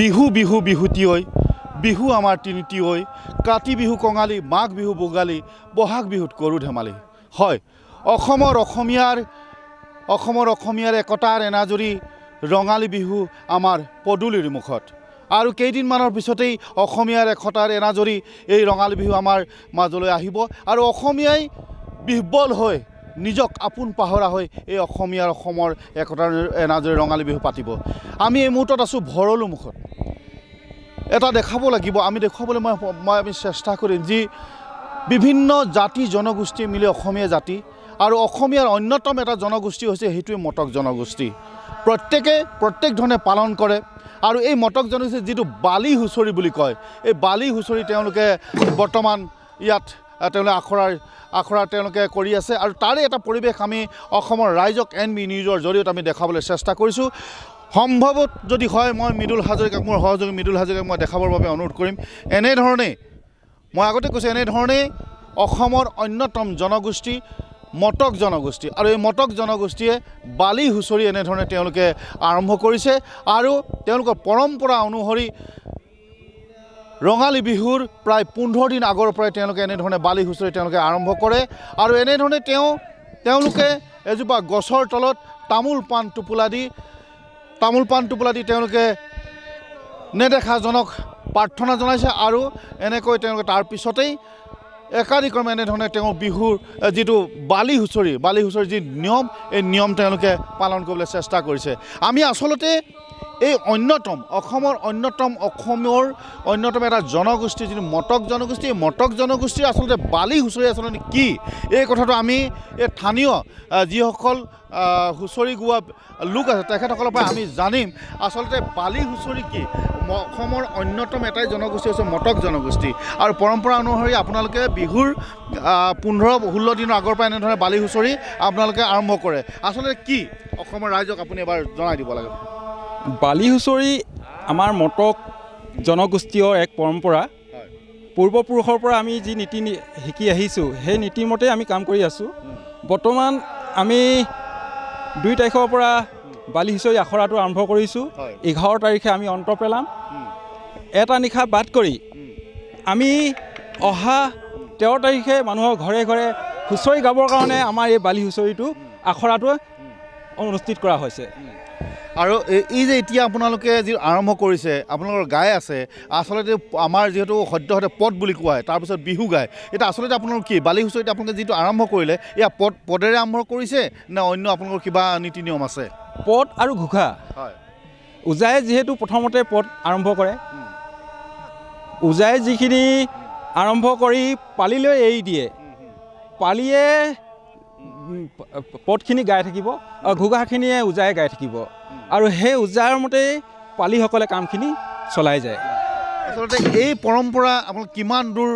বিহু বিহু বিহুতি ঐ বিহু আমাৰ তিনিটি ঐ কাতি বিহু কঙালী মাঘ বিহু বগালী বহাগ বিহুত গৰু ধেমালি হয় অসমৰ অসমীয়াৰ অসমৰ অসমীয়াৰ একতাৰ এনাজৰি ৰঙালী বিহু আমাৰ পদূলিৰ মুখত আৰু কেইদিনমানৰ পিছতেই অসমীয়াৰ একতাৰ এনাজৰি এই ৰঙালী বিহু আমাৰ মাজলৈ আহিব আৰু অসমীয়াই বিহ্বল হৈ নিজক আপোন পাহৰা হৈ এই অসমীয়াৰ অসমৰ একতাৰ এনাজৰে ৰঙালী বিহু পাতিব আমি এই মুহূৰ্তত আছোঁ ভৰলু মুখত এটা দেখাব লাগিব আমি দেখুৱাবলৈ মই মই আমি চেষ্টা কৰিম যি বিভিন্ন জাতি জনগোষ্ঠী মিলি অসমীয়া জাতি আৰু অসমীয়াৰ অন্যতম এটা জনগোষ্ঠী হৈছে সেইটোৱে মটক জনগোষ্ঠী প্ৰত্যেকে প্ৰত্যেক ধৰণে পালন কৰে আৰু এই মটক জনগোষ্ঠী যিটো বালি হুঁচৰি বুলি কয় এই বালি হুঁচৰি তেওঁলোকে বৰ্তমান ইয়াত তেওঁলোকে আখৰাৰ আখৰা তেওঁলোকে কৰি আছে আৰু তাৰে এটা পৰিৱেশ আমি অসমৰ ৰাইজক এন বি নিউজৰ জৰিয়তে আমি দেখাবলৈ চেষ্টা কৰিছোঁ সম্ভৱত যদি হয় মই মৃদুল হাজৰিকাক মোৰ সহযোগী মৃদুল হাজৰিকাক মই দেখাবৰ বাবে অনুৰোধ কৰিম এনেধৰণে মই আগতে কৈছোঁ এনেধৰণেই অসমৰ অন্যতম জনগোষ্ঠী মটক জনগোষ্ঠী আৰু এই মটক জনগোষ্ঠীয়ে বালি হুঁচৰি এনেধৰণে তেওঁলোকে আৰম্ভ কৰিছে আৰু তেওঁলোকৰ পৰম্পৰা অনুসৰি ৰঙালী বিহুৰ প্ৰায় পোন্ধৰ দিন আগৰ পৰাই তেওঁলোকে এনেধৰণে বালি হুঁচৰি তেওঁলোকে আৰম্ভ কৰে আৰু এনেধৰণে তেওঁ তেওঁলোকে এজোপা গছৰ তলত তামোল পাণ টোপোলা দি তামোল পাণ টোপোলা দি তেওঁলোকে নেদেখাজনক প্ৰাৰ্থনা জনাইছে আৰু এনেকৈ তেওঁলোকে তাৰপিছতেই একাধিক্ৰমে এনেধৰণে তেওঁ বিহুৰ যিটো বালি হুঁচৰি বালি হুঁচৰি যি নিয়ম এই নিয়ম তেওঁলোকে পালন কৰিবলৈ চেষ্টা কৰিছে আমি আচলতে এই অন্যতম অসমৰ অন্যতম অসমৰ অন্যতম এটা জনগোষ্ঠী যিটো মটক জনগোষ্ঠী এই মটক জনগোষ্ঠী আচলতে বালি হুঁচৰি আচলতে কি এই কথাটো আমি এই স্থানীয় যিসকল হুঁচৰি গোৱা লোক আছে তেখেতসকলৰ পৰা আমি জানিম আচলতে বালি হুঁচৰি কি অসমৰ অন্যতম এটাই জনগোষ্ঠী হৈছে মটক জনগোষ্ঠী আৰু পৰম্পৰা অনুসৰি আপোনালোকে বিহুৰ পোন্ধৰ ষোল্ল দিনৰ আগৰ পৰা এনেধৰণে বালি হুঁচৰি আপোনালোকে আৰম্ভ কৰে আচলতে কি অসমৰ ৰাইজক আপুনি এবাৰ জনাই দিব লাগে বালি হুঁচৰি আমাৰ মটক জনগোষ্ঠীয় এক পৰম্পৰা পূৰ্বপুৰুষৰ পৰা আমি যি নীতি শিকি আহিছোঁ সেই নীতিমতে আমি কাম কৰি আছোঁ বৰ্তমান আমি দুই তাৰিখৰ পৰা বালি হুঁচৰি আখৰাটো আৰম্ভ কৰিছোঁ এঘাৰ তাৰিখে আমি অন্ত পেলাম এটা নিশা বাদ কৰি আমি অহা তেৰ তাৰিখে মানুহৰ ঘৰে ঘৰে হুঁচৰি গাবৰ কাৰণে আমাৰ এই বালি হুঁচৰিটো আখৰাটো অনুষ্ঠিত কৰা হৈছে আৰু এই যে এতিয়া আপোনালোকে যি আৰম্ভ কৰিছে আপোনালোকৰ গাই আছে আচলতে আমাৰ যিহেতু সদ্যহতে পদ বুলি কোৱা হয় তাৰপিছত বিহু গাই এতিয়া আচলতে আপোনালোক কি বালি হুঁচৰিত আপোনালোকে যিটো আৰম্ভ কৰিলে এয়া পদ পদেৰে আৰম্ভ কৰিছে নে অন্য আপোনালোকৰ কিবা নীতি নিয়ম আছে পদ আৰু ঘোষা হয় ওজাই যিহেতু প্ৰথমতে পদ আৰম্ভ কৰে উজাই যিখিনি আৰম্ভ কৰি পালিলৈ এৰি দিয়ে পালিয়ে পদখিনি গাই থাকিব আৰু ঘোগাখিনিয়ে উজাই গাই থাকিব আৰু সেই উজাৰ মতেই পালিসকলে কামখিনি চলাই যায় আচলতে এই পৰম্পৰা আপোনালোক কিমান দূৰ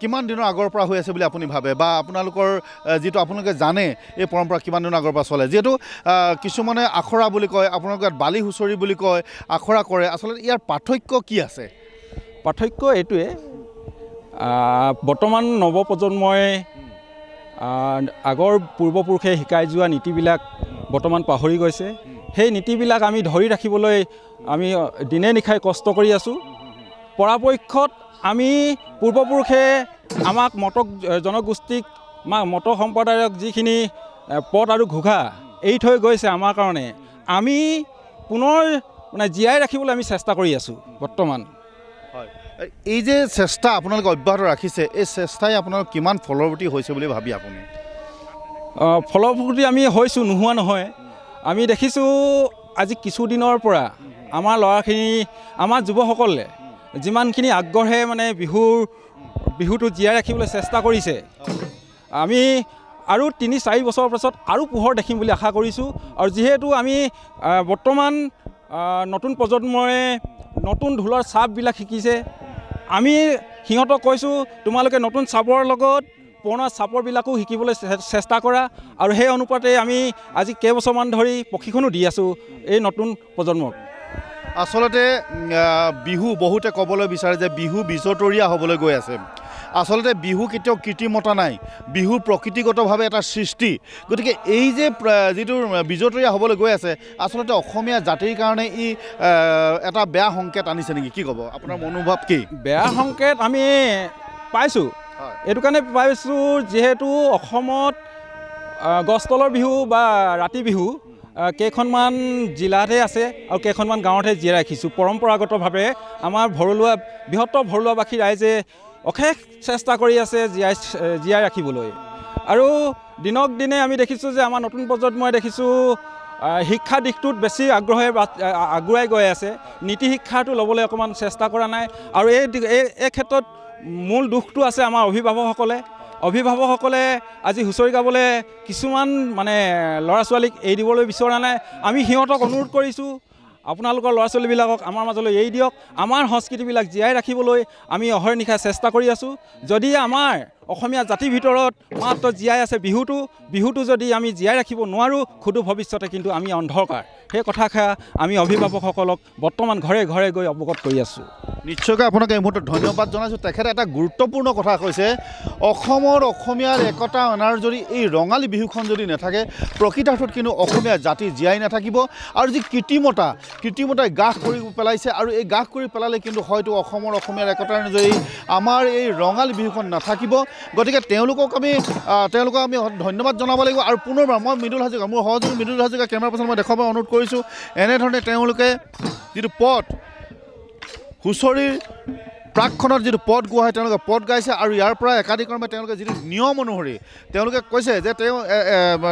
কিমান দিনৰ আগৰ পৰা হৈ আছে বুলি আপুনি ভাবে বা আপোনালোকৰ যিটো আপোনালোকে জানে এই পৰম্পৰা কিমান দিনৰ আগৰ পৰা চলে যিহেতু কিছুমানে আখৰা বুলি কয় আপোনালোকে ইয়াত বালি হুঁচৰি বুলি কয় আখৰা কৰে আচলতে ইয়াৰ পাৰ্থক্য কি আছে পাৰ্থক্য এইটোৱে বৰ্তমান নৱপ্ৰজন্মই আগৰ পূৰ্বপুৰুষে শিকাই যোৱা নীতিবিলাক বৰ্তমান পাহৰি গৈছে সেই নীতিবিলাক আমি ধৰি ৰাখিবলৈ আমি দিনে নিশাই কষ্ট কৰি আছোঁ পৰাপক্ষত আমি পূৰ্বপুৰুষে আমাক মত জনগোষ্ঠীক বা মত সম্প্ৰদায়ক যিখিনি পদ আৰু ঘোষা এৰি থৈ গৈছে আমাৰ কাৰণে আমি পুনৰ মানে জীয়াই ৰাখিবলৈ আমি চেষ্টা কৰি আছোঁ বৰ্তমান এই যে চেষ্টা আপোনালোকে অব্যাহত ৰাখিছে এই চেষ্টাই আপোনালোক কিমান ফলৱৰ্তী হৈছে বুলি ভাবি আপুনি ফলপ্ৰতি আমি হৈছোঁ নোহোৱা নহয় আমি দেখিছোঁ আজি কিছুদিনৰ পৰা আমাৰ ল'ৰাখিনি আমাৰ যুৱকসকলে যিমানখিনি আগ্ৰহে মানে বিহুৰ বিহুটো জীয়াই ৰাখিবলৈ চেষ্টা কৰিছে আমি আৰু তিনি চাৰি বছৰৰ পাছত আৰু পোহৰ দেখিম বুলি আশা কৰিছোঁ আৰু যিহেতু আমি বৰ্তমান নতুন প্ৰজন্মই নতুন ঢোলৰ চাপবিলাক শিকিছে আমি সিহঁতক কৈছোঁ তোমালোকে নতুন চাপৰ লগত পুৰণা চাপৰবিলাকো শিকিবলৈ চেষ্টা কৰা আৰু সেই অনুপাতে আমি আজি কেইবছৰমান ধৰি প্ৰশিক্ষণো দি আছোঁ এই নতুন প্ৰজন্মক আচলতে বিহু বহুতে ক'বলৈ বিচাৰে যে বিহু বিজতৰীয়া হ'বলৈ গৈ আছে আচলতে বিহু কেতিয়াও কৃত্ৰিমতা নাই বিহু প্ৰকৃতিগতভাৱে এটা সৃষ্টি গতিকে এই যে যিটো বিজতৰীয়া হ'বলৈ গৈ আছে আচলতে অসমীয়া জাতিৰ কাৰণে ই এটা বেয়া সংকেত আনিছে নেকি কি ক'ব আপোনাৰ মনোভাৱ কি বেয়া সংকেত আমি পাইছোঁ এইটো কাৰণে পাইছোঁ যিহেতু অসমত গছ তলৰ বিহু বা ৰাতি বিহু কেইখনমান জিলাতহে আছে আৰু কেইখনমান গাঁৱতহে জীয়াই ৰাখিছোঁ পৰম্পৰাগতভাৱে আমাৰ ভৰলুৱা বৃহত্তৰ ভৰলুৱাবাসী ৰাইজে অশেষ চেষ্টা কৰি আছে জীয়াই জীয়াই ৰাখিবলৈ আৰু দিনক দিনে আমি দেখিছোঁ যে আমাৰ নতুন প্ৰজন্মই দেখিছোঁ শিক্ষা দিশটোত বেছি আগ্ৰহে আগুৱাই গৈ আছে নীতি শিক্ষাটো ল'বলৈ অকণমান চেষ্টা কৰা নাই আৰু এই এই ক্ষেত্ৰত মূল দুখটো আছে আমাৰ অভিভাৱকসকলে অভিভাৱকসকলে আজি হুঁচৰি গাবলৈ কিছুমান মানে ল'ৰা ছোৱালীক এৰি দিবলৈ বিচৰা নাই আমি সিহঁতক অনুৰোধ কৰিছোঁ আপোনালোকৰ ল'ৰা ছোৱালীবিলাকক আমাৰ মাজলৈ এৰি দিয়ক আমাৰ সংস্কৃতিবিলাক জীয়াই ৰাখিবলৈ আমি অহৰ্নিশা চেষ্টা কৰি আছোঁ যদি আমাৰ অসমীয়া জাতিৰ ভিতৰত মাত্ৰ জীয়াই আছে বিহুটো বিহুটো যদি আমি জীয়াই ৰাখিব নোৱাৰোঁ খুদু ভৱিষ্যতে কিন্তু আমি অন্ধকাৰ সেই কথাষাৰ আমি অভিভাৱকসকলক বৰ্তমান ঘৰে ঘৰে গৈ অৱগত কৰি আছোঁ নিশ্চয়কৈ আপোনাক এই মুহূৰ্তত ধন্যবাদ জনাইছোঁ তেখেতে এটা গুৰুত্বপূৰ্ণ কথা কৈছে অসমৰ অসমীয়াৰ একতা অনাৰ যদি এই ৰঙালী বিহুখন যদি নাথাকে প্ৰকৃতাৰ্থত কিন্তু অসমীয়া জাতি জীয়াই নাথাকিব আৰু যি কৃত্ৰিমতা কৃত্ৰিমতাই গাস কৰি পেলাইছে আৰু এই গাস কৰি পেলালে কিন্তু হয়তো অসমৰ অসমীয়াৰ একতাৰ অনুযায়ী আমাৰ এই ৰঙালী বিহুখন নাথাকিব গতিকে তেওঁলোকক আমি তেওঁলোকক আমি ধন্যবাদ জনাব লাগিব আৰু পুনৰবাৰ মই মৃদুল হাজৰিকা মোৰ সহযোগী মৃদুল হাজৰিকা কেমেৰা পাৰ্চন মই দেখুৱাবলৈ অনুৰোধ কৰিছোঁ এনেধৰণে তেওঁলোকে যিটো পথ হুঁচৰিৰ প্ৰাকখনত যিটো পদ গোৱা হয় তেওঁলোকে পদ গাইছে আৰু ইয়াৰ পৰা একাধিকৰমে তেওঁলোকে যিটো নিয়ম অনুসৰি তেওঁলোকে কৈছে যে তেওঁ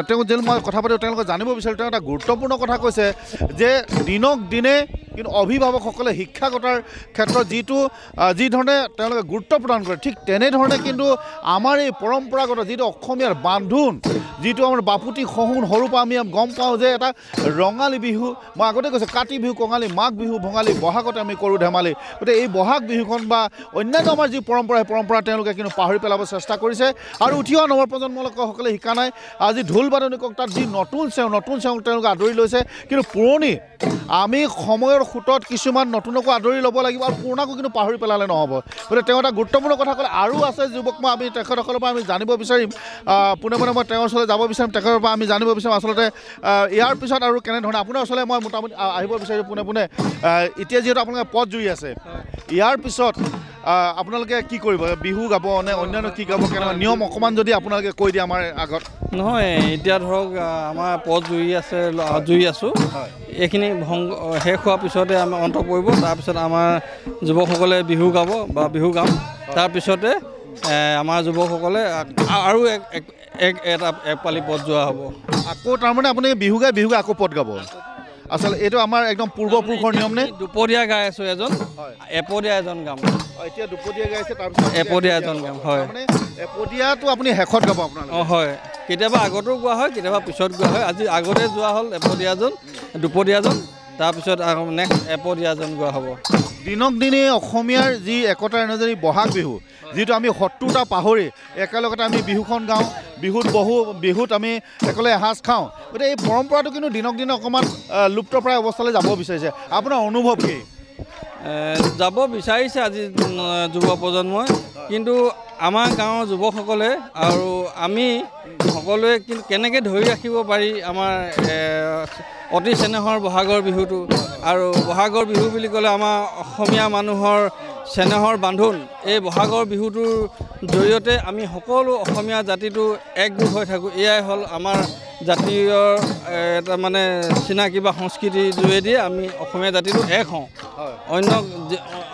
তেওঁ যেন মই কথা পাতোঁ তেওঁলোকে জানিব বিচাৰোঁ তেওঁ এটা গুৰুত্বপূৰ্ণ কথা কৈছে যে দিনক দিনে কিন্তু অভিভাৱকসকলে শিক্ষাগতাৰ ক্ষেত্ৰত যিটো যিধৰণে তেওঁলোকে গুৰুত্ব প্ৰদান কৰে ঠিক তেনেধৰণে কিন্তু আমাৰ এই পৰম্পৰাগত যিটো অসমীয়াৰ বান্ধোন যিটো আমাৰ বাপুতি শহুন সৰুৰ পৰা আমি গম পাওঁ যে এটা ৰঙালী বিহু মই আগতে কৈছোঁ কাতি বিহু কঙালী মাঘ বিহু ভঙালী বহাগতে আমি কৰোঁ ধেমালি গতিকে এই বহাগ বিহুখন বা অন্যান্য আমাৰ যি পৰম্পৰা সেই পৰম্পৰা তেওঁলোকে কিন্তু পাহৰি পেলাব চেষ্টা কৰিছে আৰু উঠি অহা নৱপ্ৰজন্মলোকসকলে শিকা নাই আজি ঢোল বাদনিকক তাত যি নতুন চেওঁ নতুন চেওঁ তেওঁলোকে আদৰি লৈছে কিন্তু পুৰণি আমি সময়ৰ সোঁতত কিছুমান নতুনকো আদৰি ল'ব লাগিব আৰু পুৰণাকো কিন্তু পাহৰি পেলালে নহ'ব গতিকে তেওঁ এটা গুৰুত্বপূৰ্ণ কথা ক'লে আৰু আছে যুৱক মই আমি তেখেতসকলৰ পৰা আমি জানিব বিচাৰিম পোনে পোনে মই তেওঁৰ ওচৰলৈ যাব বিচাৰিম তেখেতৰ পৰা আমি জানিব বিচাৰিম আচলতে ইয়াৰ পিছত আৰু কেনেধৰণে আপোনাৰ ওচৰলৈ মই মোটামুটি আহিব বিচাৰিছোঁ পোনে পোনে এতিয়া যিহেতু আপোনালোকে পথ জুৰি আছে ইয়াৰ পিছত আপোনালোকে কি কৰিব বিহু গাব নে অন্যান্য কি গাব কেনেকুৱা নিয়ম অকণমান যদি আপোনালোকে কৈ দিয়ে আমাৰ আগত নহয় এতিয়া ধৰক আমাৰ পথ জুৰি আছে জুৰি আছোঁ এইখিনি ভংগ শেষ হোৱাৰ পিছতে আমি অন্ত পৰিব তাৰপিছত আমাৰ যুৱকসকলে বিহু গাব বা বিহু গাম তাৰপিছতে আমাৰ যুৱকসকলে আৰু এক এটা এক পালি পদ যোৱা হ'ব আকৌ তাৰমানে আপুনি বিহু গাই বিহু গাই আকৌ পদ গাব আচলতে এইটো আমাৰ একদম পূৰ্বপুৰুষৰ নিয়ম নে দুপৰীয়া গাই আছোঁ এজন এপদীয়া এজন গাম এতিয়া গাই আছে তাৰপিছত এপদীয়া এজন গাম হয় এপদীয়াটো আপুনি শেষত গাব আপোনাৰ অঁ হয় কেতিয়াবা আগতেও গোৱা হয় কেতিয়াবা পিছত গোৱা হয় আজি আগতে যোৱা হ'ল এপদীয়াজন দুপৰীয়াজন তাৰপিছত আৰু নেক্সট এপত ইয়াৰ যেন গোৱা হ'ব দিনক দিনে অসমীয়াৰ যি একতাৰ নজৰি বহাগ বিহু যিটো আমি শত্ৰুতা পাহৰি একেলগতে আমি বিহুখন গাওঁ বিহুত বহু বিহুত আমি একেলগে এসাঁজ খাওঁ গতিকে এই পৰম্পৰাটো কিন্তু দিনক দিনে অকণমান লুপ্তপ্ৰায় অৱস্থালৈ যাব বিচাৰিছে আপোনাৰ অনুভৱ কি যাব বিচাৰিছে আজি যুৱ প্ৰজন্মই কিন্তু আমাৰ গাঁৱৰ যুৱকসকলে আৰু আমি সকলোৱে কেনেকৈ ধৰি ৰাখিব পাৰি আমাৰ অতি চেনেহৰ বহাগৰ বিহুটো আৰু বহাগৰ বিহু বুলি ক'লে আমাৰ অসমীয়া মানুহৰ চেনেহৰ বান্ধোন এই বহাগৰ বিহুটোৰ জৰিয়তে আমি সকলো অসমীয়া জাতিটো একগোট হৈ থাকোঁ এয়াই হ'ল আমাৰ জাতীয়ৰ এটা মানে চিনাকি বা সংস্কৃতিৰ যোগেদি আমি অসমীয়া জাতিটো এক হওঁ অন্য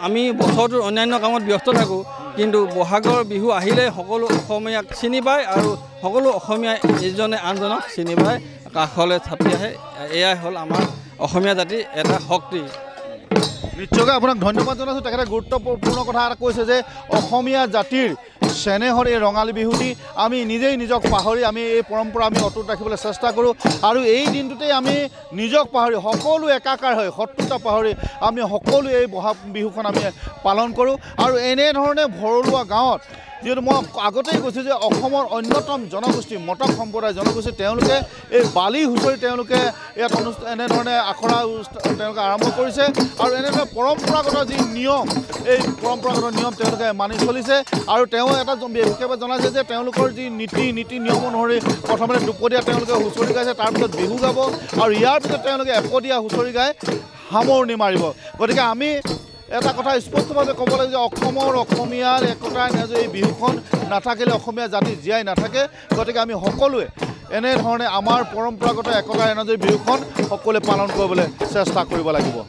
আমি বছৰটোৰ অন্যান্য কামত ব্যস্ত থাকোঁ কিন্তু বহাগৰ বিহু আহিলে সকলো অসমীয়াক চিনি পায় আৰু সকলো অসমীয়াই ইজনে আনজনক চিনি পায় কাষলৈ থাপি আহে এয়াই হ'ল আমাৰ অসমীয়া জাতিৰ এটা শক্তি নিশ্চয়কৈ আপোনাক ধন্যবাদ জনাইছোঁ তেখেতে গুৰুত্বপূৰ্ণ কথা এটা কৈছে যে অসমীয়া জাতিৰ চেনেহৰ এই ৰঙালী বিহুটি আমি নিজেই নিজক পাহৰি আমি এই পৰম্পৰা আমি অটুট ৰাখিবলৈ চেষ্টা কৰোঁ আৰু এই দিনটোতেই আমি নিজক পাহৰি সকলো একাকাৰ হৈ শত্ৰুতা পাহৰি আমি সকলো এই বহাগ বিহুখন আমি পালন কৰোঁ আৰু এনেধৰণে ভৰলুৱা গাঁৱত যিহেতু মই আগতেই কৈছোঁ যে অসমৰ অন্যতম জনগোষ্ঠী মটক সম্প্ৰদায় জনগোষ্ঠী তেওঁলোকে এই বালি হুঁচৰি তেওঁলোকে ইয়াত অনু এনেধৰণে আখৰা তেওঁলোকে আৰম্ভ কৰিছে আৰু এনেধৰণে পৰম্পৰাগত যি নিয়ম এই পৰম্পৰাগত নিয়ম তেওঁলোকে মানি চলিছে আৰু তেওঁ এটা বিশেষভাৱে জনাইছে যে তেওঁলোকৰ যি নীতি নীতি নিয়ম অনুসৰি প্ৰথমতে দুপদীয়া তেওঁলোকে হুঁচৰি গাইছে তাৰপিছত বিহু গাব আৰু ইয়াৰ পিছত তেওঁলোকে এপদীয়া হুঁচৰি গাই সামৰণি মাৰিব গতিকে আমি এটা কথা স্পষ্টভাৱে ক'ব লাগে যে অসমৰ অসমীয়াৰ একতাৰ নেজ এই বিহুখন নাথাকিলে অসমীয়া জাতি জীয়াই নাথাকে গতিকে আমি সকলোৱে এনেধৰণে আমাৰ পৰম্পৰাগত একতাৰ এনাজৰি বিহুখন সকলোৱে পালন কৰিবলৈ চেষ্টা কৰিব লাগিব